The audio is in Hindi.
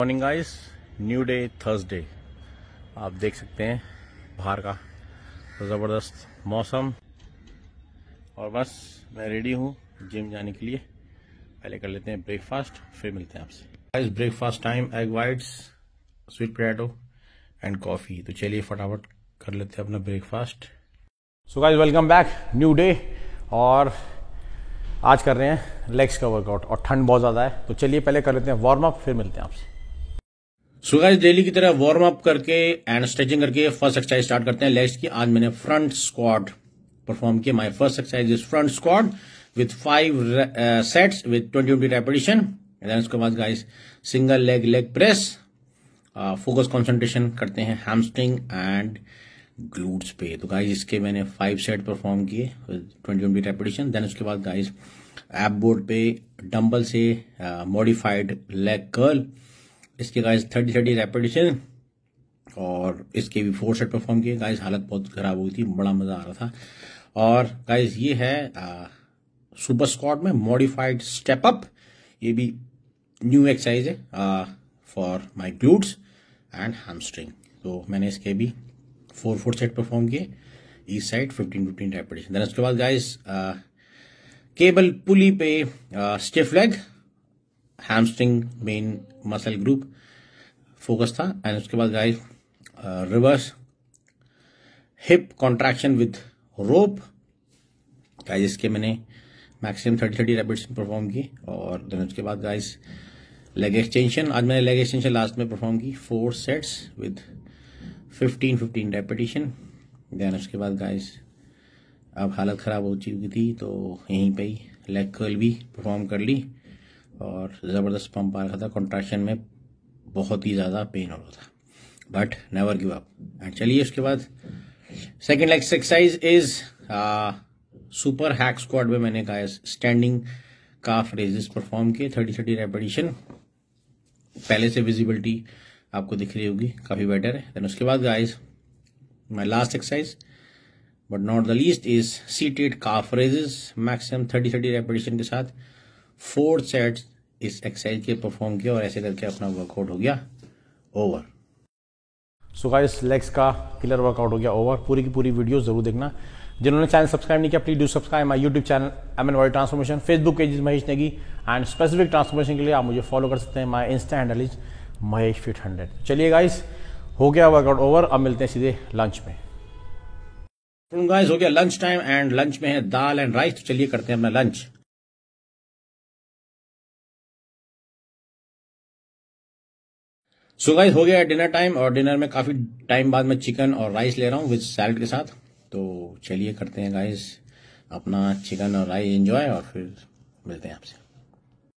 morning guys new day Thursday आप देख सकते हैं बाहर का ज़बरदस्त मौसम और बस मैं रेडी हूँ जिम जाने के लिए पहले कर लेते हैं ब्रेकफास्ट फिर मिलते हैं आपसे guys breakfast time egg whites sweet potato and coffee तो चलिए फटाफट कर लेते हैं अपना breakfast so guys welcome back new day और आज कर रहे हैं लेग्स का वर्कआउट और ठंड बहुत ज़्यादा है तो चलिए पहले कर लेते हैं वार्म अप फिर मिलते हैं आपसे सो गाइस डेली की तरह वार्म अप करके एंड स्ट्रेचिंग करके फर्स्ट एक्सरसाइज स्टार्ट करते हैं लेग्स की आज मैंने फ्रंट स्क्वाड परफॉर्म किया my first exercise is front squat with five sets with twenty twenty repetition and उसके बाद guys single leg leg press focus concentration करते हैं हैमस्ट्रिंग एंड ग्लूट्स पे तो गाइस इसके मैंने फाइव सेट परफॉर्म किए ट्वेंटी ट्वेंटी रेपिटेशन देन उसके बाद गाइस एप बोर्ड पे डंबल से मॉडिफाइड लेग कर्ल इसके गाइस थर्टी थर्टी रेपिटेशन और इसके भी फोर सेट परफॉर्म किए गाइस हालत बहुत खराब हुई थी बड़ा मजा आ रहा था और गाइस ये है सुपर स्कॉट में मॉडिफाइड स्टेप अप ये भी न्यू एक्सरसाइज है for my glutes and hamstring तो मैंने इसके भी फोर फोर सेट परफॉर्म किए इस side fifteen fifteen repetition then उसके बाद गाइज केबल पुली पे stiff leg hamstring main muscle group focus था एंड उसके बाद guys reverse hip contraction with rope guys इसके मैंने मैक्सिमम थर्टी थर्टी रैपिड्स में परफॉर्म की और देन उसके बाद गाइस लेग एक्सटेंशन आज मैंने लेग एक्सटेंशन लास्ट में परफॉर्म की four sets with fifteen fifteen repetition then उसके बाद गाइस अब हालत ख़राब हो चुकी थी तो यहीं पे ही लेग कर्ल भी परफॉर्म कर ली और ज़बरदस्त पंप आ रखा था कॉन्ट्रैक्शन में बहुत ही ज़्यादा पेन हो रहा था but never give up and चलिए उसके बाद second exercise is super hack squat में मैंने कहा स्टैंडिंग का रेजेस परफॉर्म किए थर्टी थर्टी रेपिटेशन पहले से विजिबिलिटी आपको दिख रही होगी काफ़ी बेटर है देन उसके बाद guys my last exercise but not the least is seated calf raises maximum thirty thirty repetition के साथ फोर सेट्स इस एक्सरसाइज के परफॉर्म किया और ऐसे करके अपना वर्कआउट हो गया ओवर सो गाइस लेग्स का किलर वर्कआउट हो गया ओवर पूरी की पूरी वीडियो जरूर देखना जिन्होंने चैनल सब्सक्राइब नहीं किया please do subscribe my YouTube channel M N world transformation Facebook page Mahesh Negi and specific transformation के लिए आप मुझे फॉलो कर सकते हैं my insta handle is Mahesh fit hundred चलिए गाइस हो गया वर्कआउट ओवर अब मिलते हैं सीधे लंच में गाइस हो गया लंच टाइम एंड लंच में है दाल एंड राइस तो चलिए करते हैं अपना लंच सो गाइस हो गया डिनर टाइम और डिनर में काफी टाइम बाद में चिकन और राइस ले रहा हूँ विद सैलड के साथ तो चलिए करते हैं गाइस अपना चिकन और राइस एंजॉय और फिर मिलते हैं आपसे